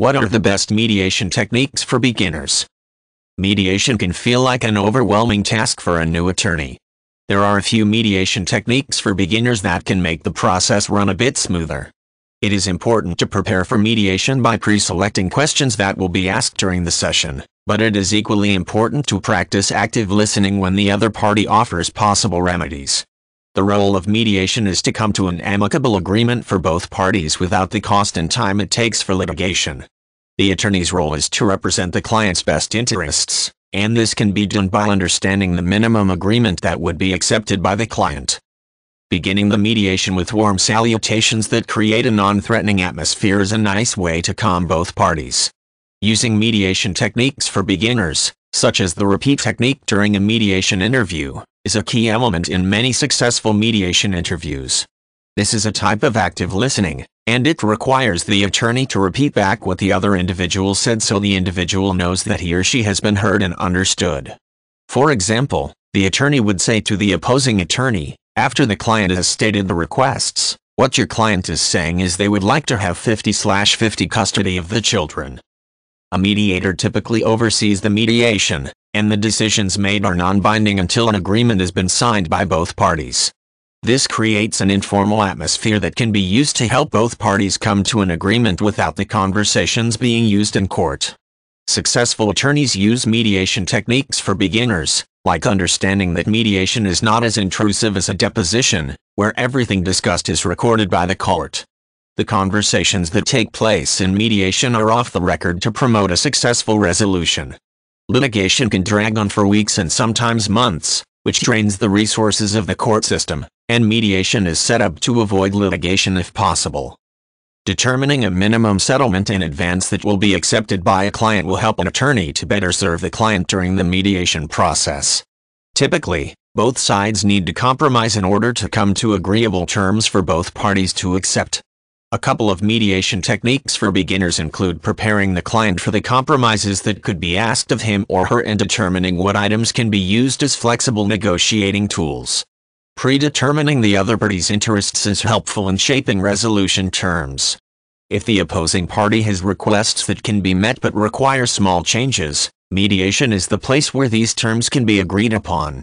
What are the best mediation techniques for beginners? Mediation can feel like an overwhelming task for a new attorney. There are a few mediation techniques for beginners that can make the process run a bit smoother. It is important to prepare for mediation by pre-selecting questions that will be asked during the session, but it is equally important to practice active listening when the other party offers possible remedies. The role of mediation is to come to an amicable agreement for both parties without the cost and time it takes for litigation. The attorney's role is to represent the client's best interests, and this can be done by understanding the minimum agreement that would be accepted by the client. Beginning the mediation with warm salutations that create a non-threatening atmosphere is a nice way to calm both parties. Using mediation techniques for beginners, such as the repeat technique during a mediation interview, is a key element in many successful mediation interviews. This is a type of active listening, and it requires the attorney to repeat back what the other individual said so the individual knows that he or she has been heard and understood. For example, the attorney would say to the opposing attorney, after the client has stated the requests, what your client is saying is they would like to have 50-50 custody of the children. A mediator typically oversees the mediation, and the decisions made are non-binding until an agreement has been signed by both parties. This creates an informal atmosphere that can be used to help both parties come to an agreement without the conversations being used in court. Successful attorneys use mediation techniques for beginners, like understanding that mediation is not as intrusive as a deposition, where everything discussed is recorded by the court. The conversations that take place in mediation are off the record to promote a successful resolution. Litigation can drag on for weeks and sometimes months, which drains the resources of the court system, and mediation is set up to avoid litigation if possible. Determining a minimum settlement in advance that will be accepted by a client will help an attorney to better serve the client during the mediation process. Typically, both sides need to compromise in order to come to agreeable terms for both parties to accept. A couple of mediation techniques for beginners include preparing the client for the compromises that could be asked of him or her and determining what items can be used as flexible negotiating tools. Predetermining the other party's interests is helpful in shaping resolution terms. If the opposing party has requests that can be met but require small changes, mediation is the place where these terms can be agreed upon.